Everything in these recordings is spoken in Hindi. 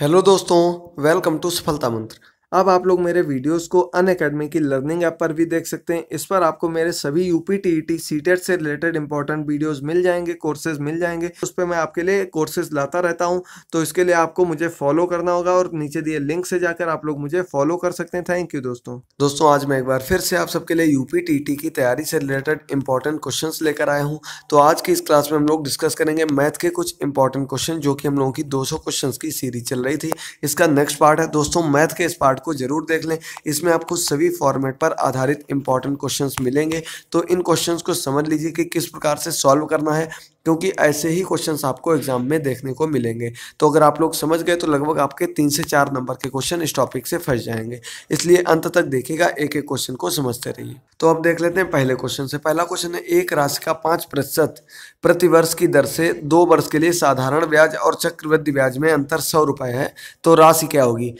हेलो दोस्तों वेलकम टू सफलता मंत्र अब आप लोग मेरे वीडियोस को अन अकेडमी की लर्निंग ऐप पर भी देख सकते हैं इस पर आपको मेरे सभी U P T T C TET से रिलेटेड इंपॉर्टेंट वीडियोस मिल जाएंगे कोर्सेज मिल जाएंगे उस पर मैं आपके लिए कोर्सेज लाता रहता हूं तो इसके लिए आपको मुझे फॉलो करना होगा और नीचे दिए लिंक से जाकर आप लोग मुझे फॉलो कर सकते हैं थैंक यू दोस्तों दोस्तों आज मैं एक बार फिर से आप सबके लिए यू पी टी टी की तैयारी से रिलेटेड इंपॉर्टेंट क्वेश्चन लेकर आया हूँ तो आज की इस क्लास में हम लोग डिस्कस करेंगे मैथ के कुछ इंपॉर्टेंट क्वेश्चन जो कि हम लोगों की दो सौ क्वेश्चन की सीरीज चल रही थी इसका नेक्स्ट पार्ट है दोस्तों मैथ के इस पार्ट को ज़रूर देख लें इसमें आपको सभी फॉर्मेट पर आधारित इंपॉर्टेंट क्वेश्चन मिलेंगे तो इन क्वेश्चन को समझ लीजिए कि किस प्रकार से सॉल्व करना है क्योंकि ऐसे ही क्वेश्चन आपको एग्जाम में देखने को मिलेंगे तो अगर आप लोग समझ गए तो लगभग आपके तीन से चार नंबर के क्वेश्चन इस टॉपिक से फंस जाएंगे इसलिए अंत तक देखिएगा एक एक क्वेश्चन को समझते रहिए तो अब देख लेते हैं पहले क्वेश्चन से पहला क्वेश्चन है एक राशि का पाँच प्रतिशत प्रतिवर्ष की दर से दो वर्ष के लिए साधारण ब्याज और चक्रवृद्धि ब्याज में अंतर सौ रुपये है तो राशि क्या होगी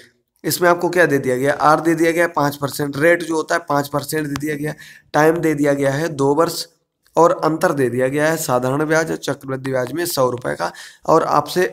इसमें आपको क्या दे दिया गया आर दे दिया गया है पाँच परसेंट रेट जो होता है पाँच परसेंट दे दिया गया टाइम दे दिया गया है दो वर्ष और अंतर दे दिया गया है साधारण ब्याज और चक्रवृद्धि ब्याज में सौ रुपये का और आपसे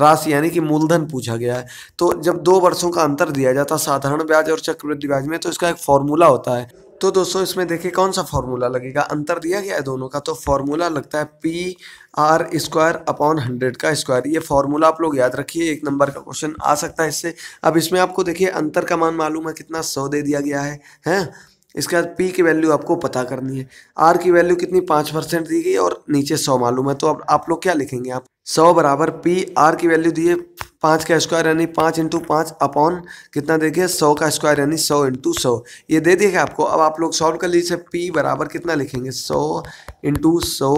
राशि यानी कि मूलधन पूछा गया है तो जब दो वर्षों का अंतर दिया जाता साधारण ब्याज और चक्रवृद्धि ब्याज में तो इसका एक फॉर्मूला होता है तो दोस्तों इसमें देखिए कौन सा फॉर्मूला लगेगा अंतर दिया गया है दोनों का तो फॉर्मूला लगता है P R square upon hundred का स्क्वायर ये फॉर्मूला आप लोग याद रखिए एक नंबर का क्वेश्चन आ सकता है इससे अब इसमें आपको देखिए अंतर का मान मालूम है कितना सौ दे दिया गया है हैं इसके बाद पी की वैल्यू आपको पता करनी है आर की वैल्यू कितनी पाँच परसेंट दी गई और नीचे सौ मालूम है तो अब आप लोग क्या लिखेंगे आप सौ बराबर पी आर की वैल्यू दिए पाँच का स्क्वायर यानी पाँच इंटू पाँच अपॉन कितना देखिए सौ का स्क्वायर यानी सौ इंटू सौ ये दे दिएगा आपको अब आप लोग सॉल्व कर लीजिए पी बराबर कितना लिखेंगे सौ इंटू सौ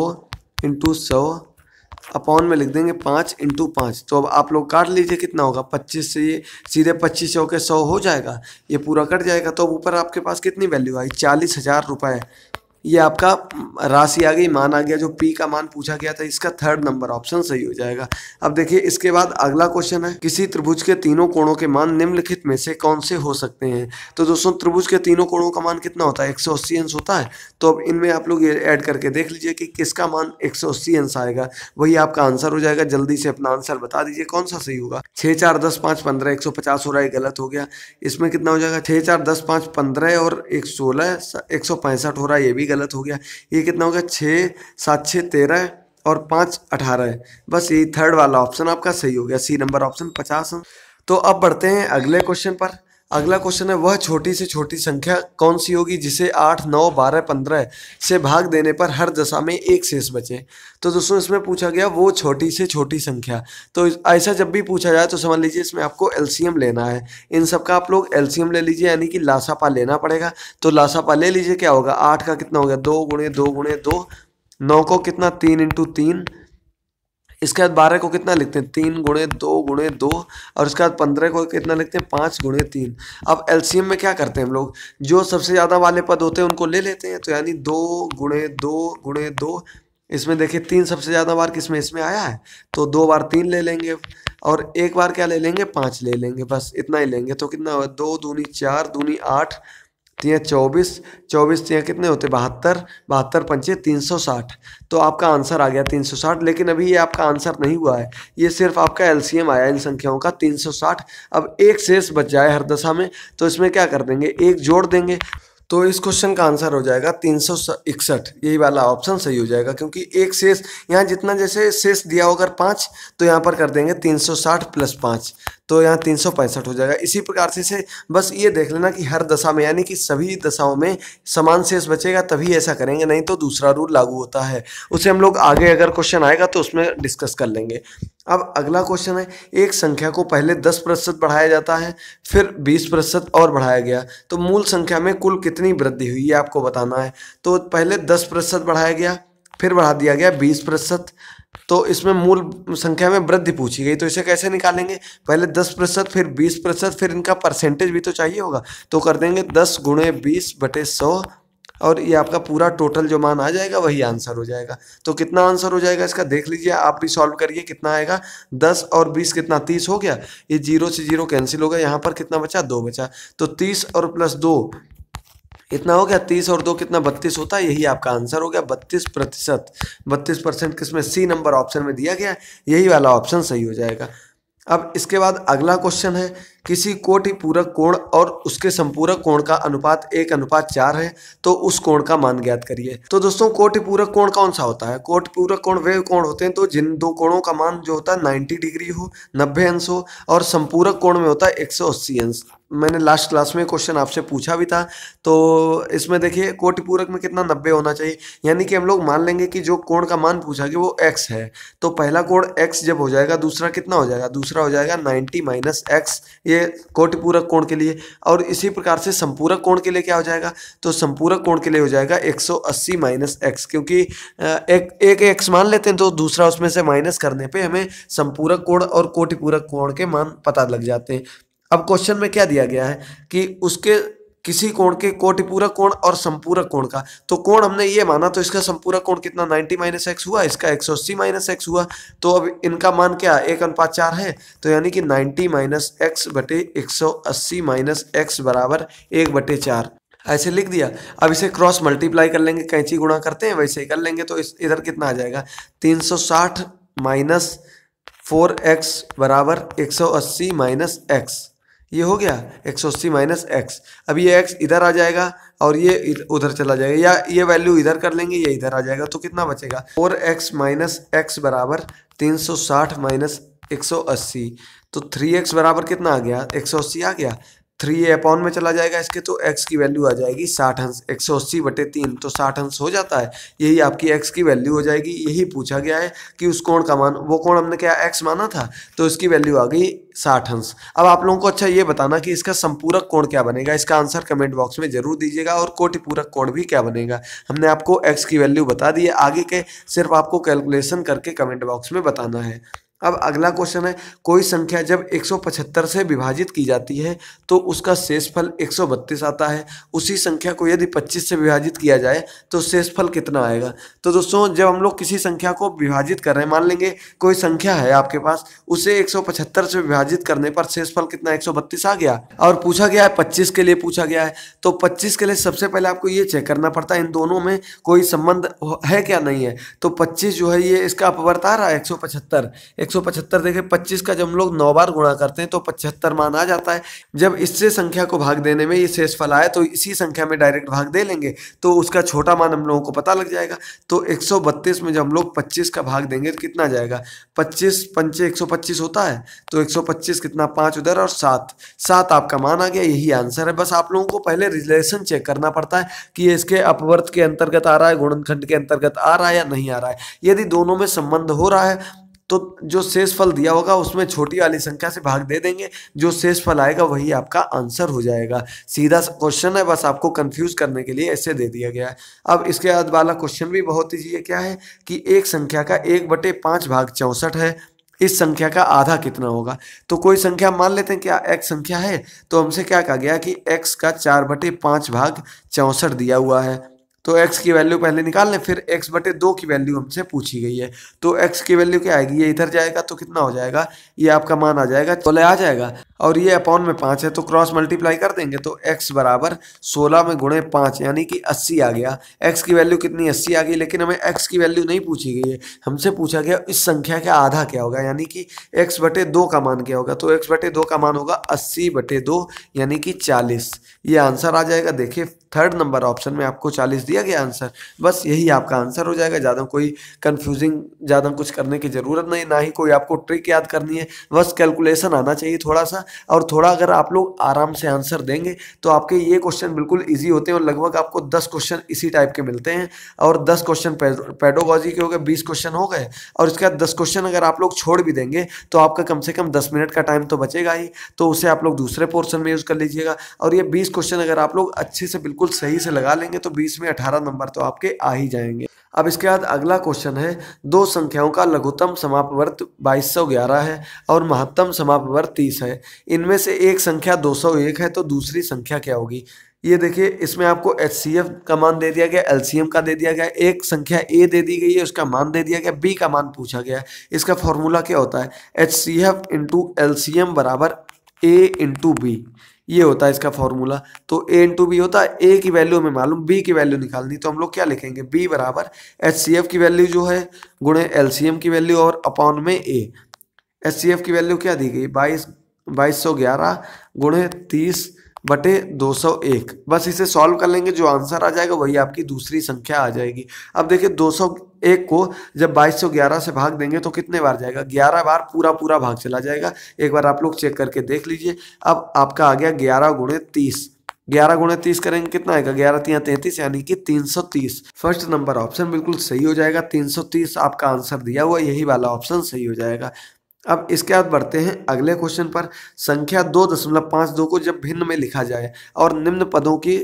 इंटू सौ अपॉन में लिख देंगे पाँच इंटू पाँच तो अब आप लोग काट लीजिए कितना होगा पच्चीस से ये सीधे पच्चीस सौ के सौ हो जाएगा ये पूरा कट जाएगा तो ऊपर आपके पास कितनी वैल्यू आई चालीस हज़ार रुपये ये आपका राशि आ गई मान आ गया जो पी का मान पूछा गया था इसका थर्ड नंबर ऑप्शन सही हो जाएगा अब देखिए इसके बाद अगला क्वेश्चन है किसी त्रिभुज के तीनों कोणों के मान निम्नलिखित में से कौन से हो सकते हैं तो दोस्तों त्रिभुज के तीनों कोणों का मान कितना होता है एक सौ अस्सी अंश होता है तो अब इनमें आप लोग ये ऐड करके देख लीजिए कि किसका मान एक सौ अस्सी अंश आएगा वही आपका आंसर हो जाएगा जल्दी से अपना आंसर बता दीजिए कौन सा सही होगा छः चार दस पाँच पंद्रह एक सौ पचास हो रहा है गलत हो गया इसमें कितना हो जाएगा छः चार दस पाँच पंद्रह और एक सोलह एक सौ पैंसठ हो रहा है ये भी गलत हो गया ये कितना हो गया छः सात छः तेरह और पाँच अठारह है बस ये थर्ड वाला ऑप्शन आपका सही हो गया सी नंबर ऑप्शन पचास तो अब बढ़ते हैं अगले क्वेश्चन पर अगला क्वेश्चन है वह छोटी से छोटी संख्या कौन सी होगी जिसे आठ नौ बारह पंद्रह से भाग देने पर हर दशा में एक शेष बचे तो दोस्तों इसमें पूछा गया वो छोटी से छोटी संख्या तो ऐसा जब भी पूछा जाए तो समझ लीजिए इसमें आपको एलसीएम लेना है इन सब का आप लोग एलसीएम ले लीजिए यानी कि लासापा लेना पड़ेगा तो लासापा ले लीजिए क्या होगा आठ का कितना हो गया दो गुणे दो गुणे दो नौ को कितना तीन इंटू तीन इसके बाद बारह को कितना लिखते हैं तीन गुणे दो गुणे दो और इसके बाद पंद्रह को कितना लिखते हैं पाँच गुणे तीन अब एलसीएम में क्या करते हैं हम लोग जो सबसे ज़्यादा वाले पद होते हैं उनको ले लेते हैं तो यानी दो गुणे दो गुणे दो इसमें देखिए तीन सबसे ज़्यादा बार में इसमें आया है तो दो बार तीन ले लेंगे और एक बार क्या ले लेंगे पाँच ले लेंगे बस इतना ही लेंगे तो कितना हुआ दो दूनी चार दूनी आठ तीन चौबीस चौबीस तीन कितने होते बहत्तर बहत्तर पंचे तीन सौ साठ तो आपका आंसर आ गया तीन सौ साठ लेकिन अभी ये आपका आंसर नहीं हुआ है ये सिर्फ आपका एलसीएम आया इन संख्याओं का तीन सौ साठ अब एक शेष बच जाए हर दशा में तो इसमें क्या कर देंगे एक जोड़ देंगे तो इस क्वेश्चन का आंसर हो जाएगा तीन सौ इकसठ यही वाला ऑप्शन सही हो जाएगा क्योंकि एक शेष यहाँ जितना जैसे शेष दिया होगा पाँच तो यहाँ पर कर देंगे तीन सौ साठ प्लस पाँच तो यहाँ तीन हो जाएगा इसी प्रकार से इसे बस ये देख लेना कि हर दशा में यानी कि सभी दशाओं में समान शेष बचेगा तभी ऐसा करेंगे नहीं तो दूसरा रूल लागू होता है उसे हम लोग आगे अगर क्वेश्चन आएगा तो उसमें डिस्कस कर लेंगे अब अगला क्वेश्चन है एक संख्या को पहले 10 प्रतिशत बढ़ाया जाता है फिर 20 प्रतिशत और बढ़ाया गया तो मूल संख्या में कुल कितनी वृद्धि हुई है आपको बताना है तो पहले 10 प्रतिशत बढ़ाया गया फिर बढ़ा दिया गया 20 प्रतिशत तो इसमें मूल संख्या में वृद्धि पूछी गई तो इसे कैसे निकालेंगे पहले दस प्रतिशत फिर बीस प्रतिशत फिर इनका परसेंटेज भी तो चाहिए होगा तो कर देंगे दस गुणे बीस बटे सौ और ये आपका पूरा टोटल जो मान आ जाएगा वही आंसर हो जाएगा तो कितना आंसर हो जाएगा इसका देख लीजिए आप भी सॉल्व करिए कितना आएगा दस और बीस कितना तीस हो गया ये जीरो से जीरो कैंसिल हो गया यहाँ पर कितना बचा दो बचा तो तीस और प्लस दो इतना हो गया तीस और दो कितना बत्तीस होता है यही आपका आंसर हो गया बत्तीस प्रतिशत बत्तीस परसेंट किसमें सी नंबर ऑप्शन में दिया गया यही वाला ऑप्शन सही हो जाएगा अब इसके बाद अगला क्वेश्चन है किसी कोटि पूरक कोण और उसके संपूरक कोण का अनुपात एक अनुपात चार है तो उस कोण का मान ज्ञात करिए तो दोस्तों कोटि पूरक कोण कौन सा होता है कोटि पूरक कोण वे कोण होते हैं तो जिन दो कोणों का मान जो होता है नाइन्टी डिग्री हो नब्बे अंश हो और संपूरक कोण में होता है एक सौ अस्सी अंश मैंने लास्ट क्लास में क्वेश्चन आपसे पूछा भी था तो इसमें देखिए कोटि पूरक में कितना नब्बे होना चाहिए यानी कि हम लोग मान लेंगे कि जो कोण का मान पूछा कि वो एक्स है तो पहला कोण एक्स जब हो जाएगा दूसरा कितना हो जाएगा दूसरा हो जाएगा नाइन्टी माइनस एक्स ये कोटिपूरक कोण के लिए और इसी प्रकार से संपूरक कोण के लिए क्या हो जाएगा तो संपूरक कोण के लिए हो जाएगा 180 सौ अस्सी माइनस एक्स क्योंकि एक एक एक्स मान लेते हैं तो दूसरा उसमें से माइनस करने पे हमें संपूरक कोण और कोटिपूरक कोण के मान पता लग जाते हैं अब क्वेश्चन में क्या दिया गया है कि उसके किसी कोण के कोटिपूरक कोण और संपूरक कोण का तो कोण हमने ये माना तो इसका संपूरक कोण कितना 90 माइनस एक्स हुआ इसका एक सौ अस्सी माइनस एक्स हुआ तो अब इनका मान क्या एक अनुपात चार है तो यानी कि 90 माइनस एक्स बटे एक सौ अस्सी माइनस एक्स बराबर एक बटे चार ऐसे लिख दिया अब इसे क्रॉस मल्टीप्लाई कर लेंगे कैंची गुणा करते हैं वैसे ही कर लेंगे तो इस इधर कितना आ जाएगा तीन सौ साठ माइनस फोर एक्स बराबर एक सौ अस्सी माइनस एक्स ये हो गया एक सौ अस्सी माइनस एक्स अब ये एक्स इधर आ जाएगा और ये उधर चला जाएगा या ये वैल्यू इधर कर लेंगे ये इधर आ जाएगा तो कितना बचेगा फोर एक्स माइनस एक्स बराबर तीन सौ साठ माइनस एक सौ अस्सी तो थ्री एक्स बराबर कितना आ गया एक सौ अस्सी आ गया थ्री अपॉन में चला जाएगा इसके तो एक्स की वैल्यू आ जाएगी साठ अंश एक सौ अस्सी बटे तीन तो साठ अंश हो जाता है यही आपकी एक्स की वैल्यू हो जाएगी यही पूछा गया है कि उस कोण का मान वो कोण हमने क्या एक्स माना था तो इसकी वैल्यू आ गई साठ अंश अब आप लोगों को अच्छा ये बताना कि इसका संपूरक कोण क्या बनेगा इसका आंसर कमेंट बॉक्स में जरूर दीजिएगा और कोटिपूरक कोण भी क्या बनेगा हमने आपको एक्स की वैल्यू बता दी है आगे के सिर्फ आपको कैलकुलेशन करके कमेंट बॉक्स में बताना है अब अगला क्वेश्चन है कोई संख्या जब 175 से विभाजित की जाती है तो उसका शेषफल 132 आता है उसी संख्या को यदि 25 से विभाजित किया जाए तो शेषफल कितना आएगा तो दोस्तों जब हम लोग किसी संख्या को विभाजित कर रहे हैं मान लेंगे कोई संख्या है आपके पास उसे 175 से विभाजित करने पर शेषफल कितना एक आ गया और पूछा गया है पच्चीस के लिए पूछा गया है तो पच्चीस के लिए सबसे पहले आपको ये चेक करना पड़ता है इन दोनों में कोई संबंध है क्या नहीं है तो पच्चीस जो है ये इसका रहा है एक 175 देखें 25 का जब हम लोग नौ बार गुणा करते हैं तो 75 मान आ जाता है जब इससे संख्या को भाग देने में ये शेषफल आया तो इसी संख्या में डायरेक्ट भाग दे लेंगे तो उसका छोटा मान हम लोगों को पता लग जाएगा तो एक में जब हम लोग पच्चीस का भाग देंगे तो कितना जाएगा पच्चीस पंचे एक होता है तो एक कितना पाँच उधर और सात सात आपका मान आ गया यही आंसर है बस आप लोगों को पहले रिलेशन चेक करना पड़ता है कि इसके अपवर्त के अंतर्गत आ रहा है गुणनखंड के अंतर्गत आ रहा है या नहीं आ रहा है यदि दोनों में संबंध हो रहा है तो जो शेष फल दिया होगा उसमें छोटी वाली संख्या से भाग दे देंगे जो शेष फल आएगा वही आपका आंसर हो जाएगा सीधा क्वेश्चन है बस आपको कंफ्यूज करने के लिए ऐसे दे दिया गया है अब इसके बाद वाला क्वेश्चन भी बहुत ही क्या है कि एक संख्या का एक बटे पाँच भाग चौंसठ है इस संख्या का आधा कितना होगा तो कोई संख्या मान लेते हैं क्या एक्स संख्या है तो हमसे क्या कहा गया कि एक्स का चार बटे पाँच भाग चौंसठ दिया हुआ है तो x की वैल्यू पहले निकाल लें फिर x बटे दो की वैल्यू हमसे पूछी गई है तो x की वैल्यू क्या आएगी ये इधर जाएगा तो कितना हो जाएगा ये आपका मान आ जाएगा सोलह तो आ जाएगा और ये अपॉन में पाँच है तो क्रॉस मल्टीप्लाई कर देंगे तो x बराबर सोलह में गुणे पाँच यानी कि अस्सी आ गया x की वैल्यू कितनी अस्सी आ गई लेकिन हमें एक्स की वैल्यू नहीं पूछी गई है हमसे पूछा गया इस संख्या का आधा क्या होगा यानी कि एक्स बटे दो का मान क्या होगा तो एक्स बटे दो का मान होगा अस्सी बटे दो यानी कि चालीस ये आंसर आ जाएगा देखिए थर्ड नंबर ऑप्शन में आपको चालीस दिया गया आंसर बस यही आपका आंसर हो जाएगा ज़्यादा कोई कन्फ्यूजिंग ज़्यादा कुछ करने की ज़रूरत नहीं ना ही कोई आपको ट्रिक याद करनी है बस कैलकुलेशन आना चाहिए थोड़ा सा और थोड़ा अगर आप लोग आराम से आंसर देंगे तो आपके ये क्वेश्चन बिल्कुल ईजी होते हैं और लगभग आपको दस क्वेश्चन इसी टाइप के मिलते हैं और दस क्वेश्चन पेडोगॉजी के हो गए बीस क्वेश्चन हो गए और इसके बाद दस क्वेश्चन अगर आप लोग छोड़ भी देंगे तो आपका कम से कम दस मिनट का टाइम तो बचेगा ही तो उसे आप लोग दूसरे पोर्सन में यूज़ कर लीजिएगा और ये बीस क्वेश्चन अगर आप लोग अच्छे से बिल्कुल बिल्कुल सही से लगा लेंगे तो बीस में अठारह नंबर तो आपके आ ही जाएंगे अब इसके बाद अगला क्वेश्चन है दो संख्याओं का लघुतम समापवर्त 2211 है और महत्तम समापवर्त 30 है इनमें से एक संख्या 201 है तो दूसरी संख्या क्या होगी ये देखिए इसमें आपको एच सी एफ का मान दे दिया गया एल सी एम का दे दिया गया एक संख्या ए दे दी गई है उसका मान दे दिया गया बी का मान पूछा गया इसका फॉर्मूला क्या होता है H C F into L C M बराबर ए इंटू बी ये होता है इसका फॉर्मूला तो ए इंटू बी होता है ए की वैल्यू हमें मालूम बी की वैल्यू निकालनी तो हम लोग क्या लिखेंगे बी बराबर एच सी एफ की वैल्यू जो है गुणे एल सी एम की वैल्यू और अपॉन में ए एच सी एफ की वैल्यू क्या दी गई बाईस बाईस सौ ग्यारह गुणे तीस बटे दो सौ एक बस इसे सॉल्व कर लेंगे जो आंसर आ जाएगा वही आपकी दूसरी संख्या आ जाएगी अब देखिए सौ एक को जब 2211 से भाग देंगे तो कितने बार जाएगा 11 बार पूरा पूरा भाग चला जाएगा एक बार आप लोग चेक करके देख लीजिए अब आपका आ गया ग्यारह गुणे तीस ग्यारह गुणे तीस करेंगे कितना आएगा ग्यारह तीन तैंतीस यानी कि तीन सौ तीस फर्स्ट नंबर ऑप्शन बिल्कुल सही हो जाएगा तीन सौ तीस आपका आंसर दिया हुआ यही वाला ऑप्शन सही हो जाएगा अब इसके बाद बढ़ते हैं अगले क्वेश्चन पर संख्या दो दशमलव पाँच दो को जब भिन्न में लिखा जाए और निम्न पदों की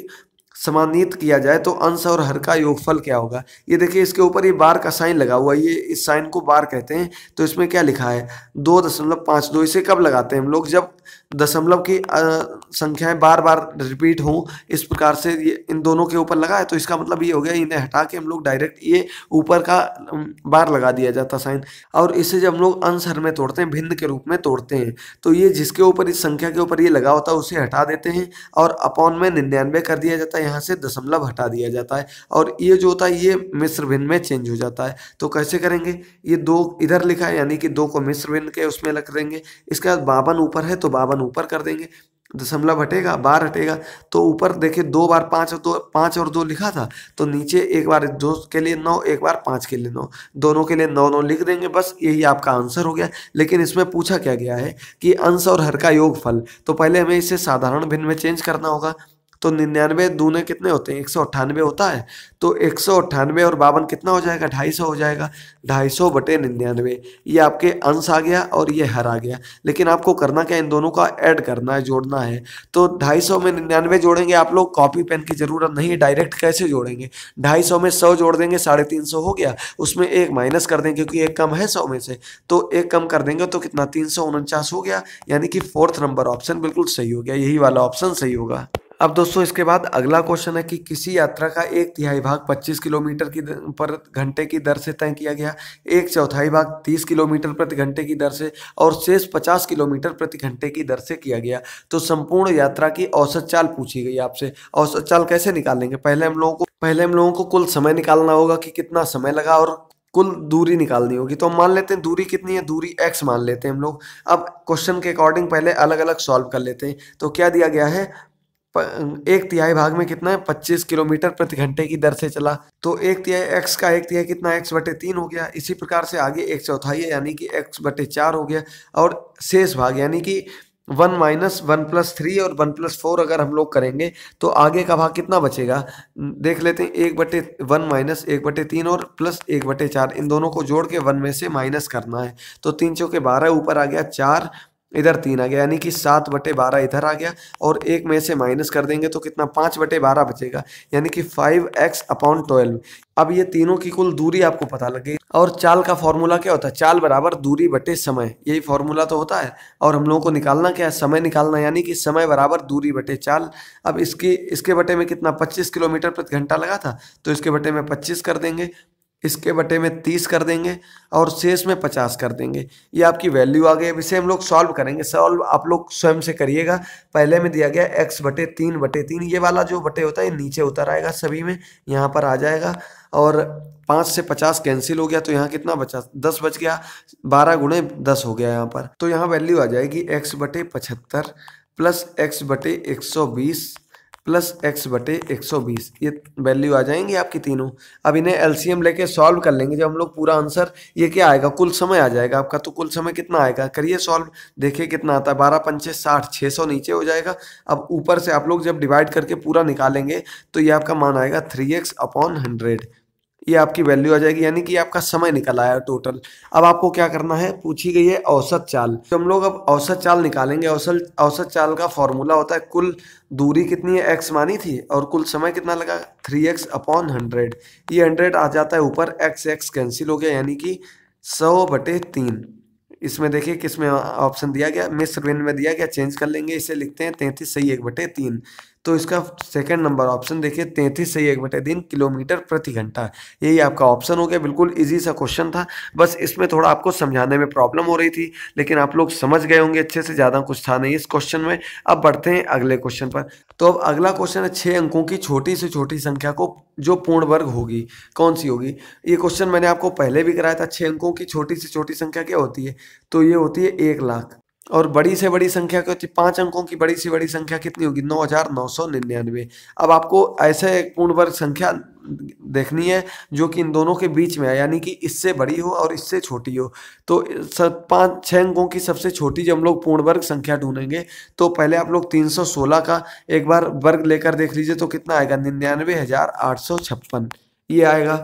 समानित किया जाए तो अंश और हर का योगफल क्या होगा ये देखिए इसके ऊपर ये बार का साइन लगा हुआ है ये इस साइन को बार कहते हैं तो इसमें क्या लिखा है दो दशमलव पाँच दो इसे कब लगाते हैं हम लोग जब दशमलव की संख्याएं बार बार रिपीट हों इस प्रकार से ये इन दोनों के ऊपर लगा है तो इसका मतलब ये हो गया इन्हें हटा के हम लोग डायरेक्ट ये ऊपर का बार लगा दिया जाता साइन और इसे जब हम लोग अंश में तोड़ते हैं भिन्न के रूप में तोड़ते हैं तो ये जिसके ऊपर इस संख्या के ऊपर ये लगा होता है उसे हटा देते हैं और अपॉन में निन्यानवे कर दिया जाता है यहाँ से दशमलव हटा दिया जाता है और ये जो होता है ये मिश्र भिन्न में चेंज हो जाता है तो कैसे करेंगे ये दो इधर लिखा है यानी कि दो को मिश्र भिन्न के उसमें रख देंगे इसके बाद बावन ऊपर है तो बावन ऊपर कर देंगे दशमलव हटेगा बार हटेगा तो ऊपर देखिए दो बार पाँच और दो पाँच और दो लिखा था तो नीचे एक बार दो के लिए नौ एक बार पाँच के लिए नौ दोनों के लिए नौ नौ लिख देंगे बस यही आपका आंसर हो गया लेकिन इसमें पूछा क्या गया है कि अंश और हर का योग फल तो पहले हमें इसे साधारण भिन्न में चेंज करना होगा तो निन्यानवे दूने कितने होते हैं एक सौ अट्ठानवे होता है तो एक सौ अट्ठानवे और बावन कितना हो जाएगा ढाई सौ हो जाएगा ढाई सौ बटे निन्यानवे ये आपके अंश आ गया और ये हर आ गया लेकिन आपको करना क्या इन दोनों का ऐड करना है जोड़ना है तो ढाई सौ में निन्यानवे जोड़ेंगे आप लोग कॉपी पेन की ज़रूरत नहीं है डायरेक्ट कैसे जोड़ेंगे ढाई सौ में सौ जोड़ देंगे साढ़े तीन सौ हो गया उसमें एक माइनस कर देंगे क्योंकि एक कम है सौ में से तो एक कम कर देंगे तो कितना तीन सौ उनचास हो गया यानी कि फोर्थ नंबर ऑप्शन बिल्कुल सही हो गया यही वाला ऑप्शन सही होगा अब दोस्तों इसके बाद अगला क्वेश्चन है कि किसी यात्रा का एक तिहाई भाग 25 किलोमीटर की पर घंटे की दर से तय किया गया एक चौथाई भाग 30 किलोमीटर प्रति घंटे की दर से और शेष 50 किलोमीटर प्रति घंटे की दर से किया गया तो संपूर्ण यात्रा की औसत चाल पूछी गई आपसे औसत चाल कैसे निकालेंगे पहले हम लोगों को पहले हम लोगों को कुल समय निकालना होगा कि कितना समय लगा और कुल दूरी निकालनी होगी तो हम मान लेते हैं दूरी कितनी है दूरी एक्स मान लेते हैं हम लोग अब क्वेश्चन के अकॉर्डिंग पहले अलग अलग सॉल्व कर लेते हैं तो क्या दिया गया है एक तिहाई भाग में कितना है पच्चीस किलोमीटर प्रति घंटे की दर से चला तो एक तिहाई एक्स का एक तिहाई कितना एक्स बटे तीन हो गया इसी प्रकार से आगे एक चौथाई है यानी कि एक्स बटे चार हो गया और शेष भाग यानी कि one minus one plus three और वन प्लस फोर अगर हम लोग करेंगे तो आगे का भाग कितना बचेगा देख लेते हैं एक बटे वन माइनस एक बटे तीन और प्लस एक बटे चार इन दोनों को जोड़ के वन में से माइनस करना है तो तीन चौके बारह ऊपर आ गया चार इधर तीन आ गया यानी कि सात बटे बारह इधर आ गया और एक में से माइनस कर देंगे तो कितना पाँच बटे बारह बचेगा यानी कि फाइव एक्स अपॉन ट्वेल्व अब ये तीनों की कुल दूरी आपको पता लग गई और चाल का फॉर्मूला क्या होता है चाल बराबर दूरी बटे समय यही फॉर्मूला तो होता है और हम लोगों को निकालना क्या है समय निकालना यानी कि समय बराबर दूरी बटे चाल अब इसकी इसके बटे में कितना पच्चीस किलोमीटर प्रति घंटा लगा था तो इसके बटे में पच्चीस कर देंगे इसके बटे में तीस कर देंगे और शेष में पचास कर देंगे ये आपकी वैल्यू आ गई अब इसे हम लोग सॉल्व करेंगे सॉल्व आप लोग स्वयं से करिएगा पहले में दिया गया एक्स बटे तीन बटे तीन ये वाला जो बटे होता है नीचे उतर आएगा सभी में यहाँ पर आ जाएगा और पाँच से पचास कैंसिल हो गया तो यहाँ कितना बचा दस बच गया बारह गुणे दस हो गया यहाँ पर तो यहाँ वैल्यू आ जाएगी एक्स बटे पचहत्तर प्लस एक्स बटे एक सौ बीस प्लस एक्स बटे एक सौ बीस ये वैल्यू आ जाएंगे आपकी तीनों अब इन्हें एलसीएम लेके सॉल्व कर लेंगे जब हम लोग पूरा आंसर ये क्या आएगा कुल समय आ जाएगा आपका तो कुल समय कितना आएगा करिए सॉल्व देखिए कितना आता है बारह पंचे साठ छः सौ नीचे हो जाएगा अब ऊपर से आप लोग जब डिवाइड करके पूरा निकालेंगे तो ये आपका मान आएगा थ्री एक्स अपॉन हंड्रेड ये आपकी वैल्यू आ जाएगी यानी कि आपका समय निकल आया टोटल अब आपको क्या करना है पूछी गई है औसत चाल तो हम लोग अब औसत चाल निकालेंगे औसत औसत चाल का फॉर्मूला होता है कुल दूरी कितनी है एक्स मानी थी और कुल समय कितना लगा थ्री एक्स अपॉन हंड्रेड ये हंड्रेड आ जाता है ऊपर एक्स एक्स कैंसिल हो गया यानी कि सौ बटे तीन इसमें देखिए किस में ऑप्शन दिया गया मिस विन में दिया गया चेंज कर लेंगे इसे लिखते हैं तैंतीस सही एक बटे तीन तो इसका सेकंड नंबर ऑप्शन देखिए तैंतीस से एक बटे तीन किलोमीटर प्रति घंटा यही आपका ऑप्शन हो गया बिल्कुल इजी सा क्वेश्चन था बस इसमें थोड़ा आपको समझाने में प्रॉब्लम हो रही थी लेकिन आप लोग समझ गए होंगे अच्छे से ज़्यादा कुछ था नहीं इस क्वेश्चन में अब बढ़ते हैं अगले क्वेश्चन पर तो अब अगला क्वेश्चन है छः अंकों की छोटी से छोटी संख्या को जो पूर्ण वर्ग होगी कौन सी होगी ये क्वेश्चन मैंने आपको पहले भी कराया था छः अंकों की छोटी से छोटी संख्या क्या होती है तो ये होती है एक लाख और बड़ी से बड़ी संख्या होती पांच अंकों की बड़ी से बड़ी संख्या कितनी होगी नौ हजार नौ सौ निन्यानवे अब आपको ऐसे एक पूर्ण वर्ग संख्या देखनी है जो कि इन दोनों के बीच में है यानी कि इससे बड़ी हो और इससे छोटी हो तो पाँच छः अंकों की सबसे छोटी जब हम लोग पूर्ण वर्ग संख्या ढूंढेंगे तो पहले आप लोग 316 का एक बार वर्ग लेकर देख लीजिए तो कितना आएगा निन्यानवे हज़ार आठ सौ छप्पन ये आएगा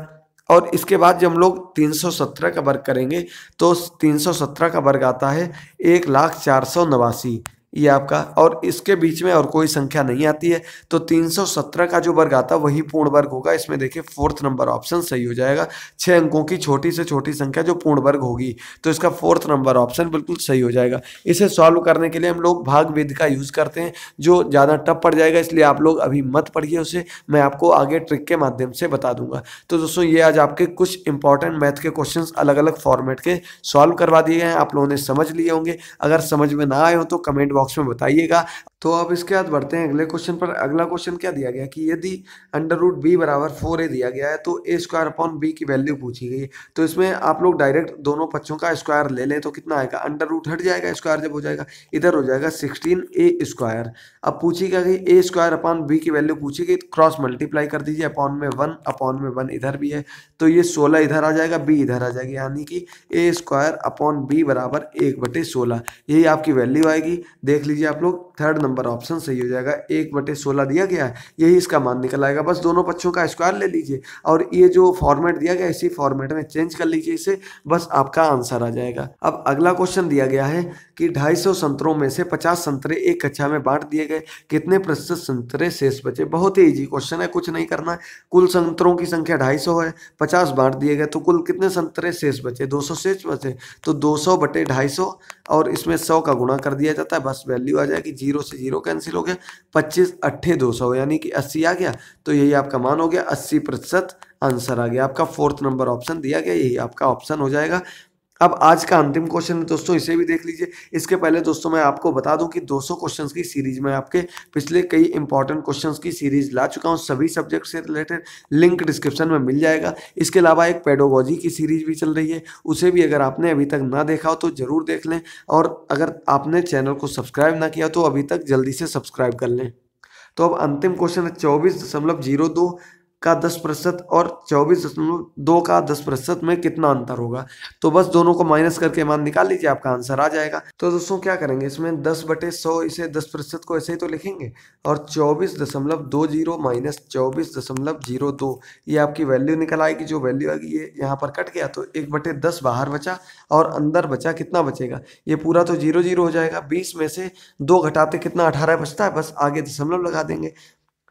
और इसके बाद जब हम लोग 317 का वर्ग करेंगे तो 317 का वर्ग आता है एक लाख चार सौ नवासी ये आपका और इसके बीच में और कोई संख्या नहीं आती है तो 317 का जो वर्ग आता है वही पूर्ण वर्ग होगा इसमें देखिए फोर्थ नंबर ऑप्शन सही हो जाएगा छः अंकों की छोटी से छोटी संख्या जो पूर्ण वर्ग होगी तो इसका फोर्थ नंबर ऑप्शन बिल्कुल सही हो जाएगा इसे सॉल्व करने के लिए हम लोग भाग विध का यूज़ करते हैं जो ज़्यादा टफ पड़ जाएगा इसलिए आप लोग अभी मत पढ़िए उसे मैं आपको आगे ट्रिक के माध्यम से बता दूंगा तो दोस्तों ये आज आपके कुछ इंपॉर्टेंट मैथ के क्वेश्चन अलग अलग फॉर्मेट के सॉल्व करवा दिए हैं आप लोगों ने समझ लिए होंगे अगर समझ में ना आए हो तो कमेंट बॉक्स बॉक्स में बताइएगा तो अब इसके बाद बढ़ते हैं अगले क्वेश्चन पर अगला क्वेश्चन क्या दिया गया कि यदि अंडर रूट बी बराबर फोर ए दिया गया है तो ए स्क्वायर अपॉन बी की वैल्यू पूछी गई तो इसमें आप लोग डायरेक्ट दोनों पक्षों का स्क्वायर ले लें तो कितना आएगा अंडर रूट हट जाएगा स्क्वायर जब हो जाएगा इधर हो जाएगा सिक्सटीन ए स्क्वायर अब पूछी गया गई ए स्क्वायर अपॉन बी की वैल्यू पूछी गई क्रॉस मल्टीप्लाई कर दीजिए अपॉन में वन अपॉन में वन इधर भी है तो ये सोलह इधर आ जाएगा बी इधर आ जाएगा यानी कि ए स्क्वायर अपॉन बी बराबर एक बटे सोलह यही आपकी वैल्यू आएगी देख लीजिए आप लोग थर्ड नंबर नंबर ऑप्शन सही हो जाएगा एक बटे सोलह दिया गया है यही इसका मान निकल आएगा बस दोनों पक्षों का स्क्वायर ले लीजिए और ये जो फॉर्मेट दिया गया इसी फॉर्मेट में चेंज कर लीजिए इसे बस आपका आंसर आ जाएगा अब अगला क्वेश्चन दिया गया है कि ढाई संतरों में से पचास संतरे एक कक्षा में बांट दिए गए कितने प्रतिशत संतरे शेष बचे बहुत ही ईजी क्वेश्चन है कुछ नहीं करना है कुल संतरों की संख्या ढाई सौ है पचास बांट दिए गए तो कुल कितने संतरे शेष बचे दो सौ शेष बचे तो दो सौ बटे ढाई सौ और इसमें सौ का गुणा कर दिया जाता है बस वैल्यू आ जाएगी जीरो से जीरो कैंसिल हो गया पच्चीस अट्ठे दो सौ यानी कि अस्सी आ गया तो यही आपका मान हो गया अस्सी प्रतिशत आंसर आ गया आपका फोर्थ नंबर ऑप्शन दिया गया यही आपका ऑप्शन हो जाएगा अब आज का अंतिम क्वेश्चन है दोस्तों इसे भी देख लीजिए इसके पहले दोस्तों मैं आपको बता दूं कि 200 क्वेश्चंस की सीरीज में आपके पिछले कई इंपॉर्टेंट क्वेश्चंस की सीरीज ला चुका हूं सभी सब्जेक्ट से रिलेटेड लिंक डिस्क्रिप्शन में मिल जाएगा इसके अलावा एक पेडोलॉजी की सीरीज भी चल रही है उसे भी अगर आपने अभी तक ना देखा हो तो ज़रूर देख लें और अगर आपने चैनल को सब्सक्राइब ना किया तो अभी तक जल्दी से सब्सक्राइब कर लें तो अब अंतिम क्वेश्चन है चौबीस दशमलव जीरो दो का दस प्रतिशत और चौबीस दशमलव दो का दस प्रतिशत में कितना अंतर होगा तो बस दोनों को माइनस करके मान निकाल लीजिए आपका आंसर आ जाएगा तो दोस्तों क्या करेंगे इसमें दस बटे सौ इसे दस प्रतिशत को ऐसे ही तो लिखेंगे और चौबीस दशमलव दो जीरो माइनस चौबीस दशमलव जीरो दो ये आपकी वैल्यू निकल आएगी जो वैल्यू आएगी ये यहाँ पर कट गया तो एक बटे दस बाहर बचा और अंदर बचा कितना बचेगा ये पूरा तो जीरो जीरो हो जाएगा बीस में से दो घटाते कितना अठारह बचता है बस आगे दशमलव लगा देंगे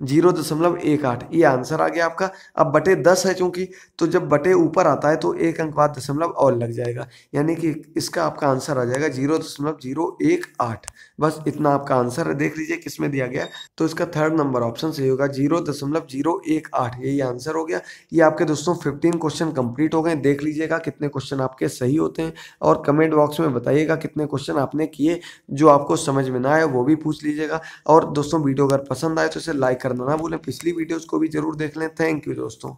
जीरो दशमलव एक आठ ये आंसर आ गया आपका अब बटे दस है चूंकि तो जब बटे ऊपर आता है तो एक अंक बाद दशमलव और लग जाएगा यानी कि इसका आपका आंसर आ जाएगा जीरो दशमलव जीरो एक आठ बस इतना आपका आंसर है देख लीजिए किसमें दिया गया तो इसका थर्ड नंबर ऑप्शन सही होगा जीरो दशमलव जीरो एक आठ यही आंसर हो गया ये आपके दोस्तों फिफ्टीन क्वेश्चन कंप्लीट हो गए देख लीजिएगा कितने क्वेश्चन आपके सही होते हैं और कमेंट बॉक्स में बताइएगा कितने क्वेश्चन आपने किए जो आपको समझ में ना आए वो भी पूछ लीजिएगा और दोस्तों वीडियो अगर पसंद आए तो इसे लाइक कर करना ना भूलें पिछली वीडियोस को भी जरूर देख लें थैंक यू दोस्तों